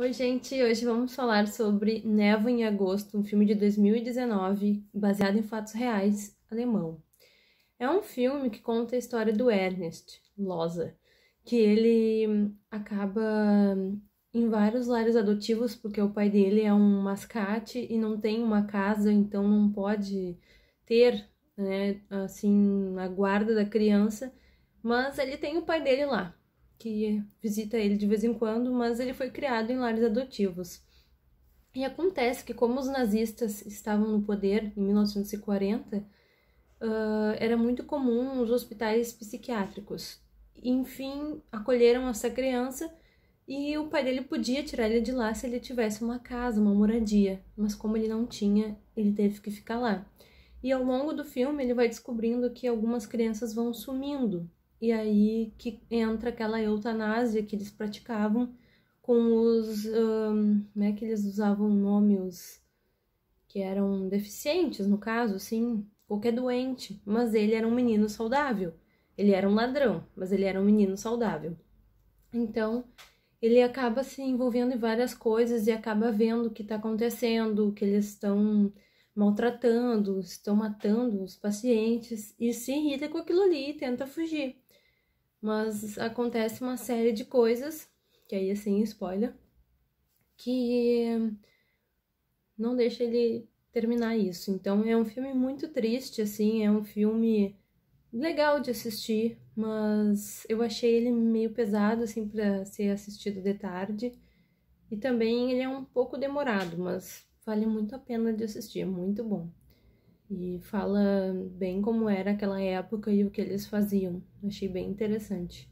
Oi, gente! Hoje vamos falar sobre Nevo em Agosto, um filme de 2019 baseado em fatos reais alemão. É um filme que conta a história do Ernest Loza, que ele hum, acaba hum, em vários lares adotivos porque o pai dele é um mascate e não tem uma casa, então não pode ter, né, assim, a guarda da criança, mas ele tem o pai dele lá que visita ele de vez em quando, mas ele foi criado em lares adotivos. E acontece que, como os nazistas estavam no poder em 1940, uh, ah, era muito comum os hospitais psiquiátricos. Enfim, acolheram essa criança e o pai dele podia tirar ele de lá se ele tivesse uma casa, uma moradia, mas como ele não tinha, ele teve que ficar lá. E ao longo do filme, ele vai descobrindo que algumas crianças vão sumindo e aí que entra aquela eutanásia que eles praticavam com os. Um, como é que eles usavam o nome? Os que eram deficientes, no caso, assim, qualquer doente, mas ele era um menino saudável. Ele era um ladrão, mas ele era um menino saudável. Então, ele acaba se envolvendo em várias coisas e acaba vendo o que está acontecendo, que eles estão maltratando, estão matando os pacientes e se irrita com aquilo ali e tenta fugir. Mas acontece uma série de coisas, que aí é sem spoiler, que não deixa ele terminar isso. Então é um filme muito triste, assim, é um filme legal de assistir, mas eu achei ele meio pesado, assim, para ser assistido de tarde. E também ele é um pouco demorado, mas vale muito a pena de assistir, é muito bom. E fala bem como era aquela época e o que eles faziam. Achei bem interessante.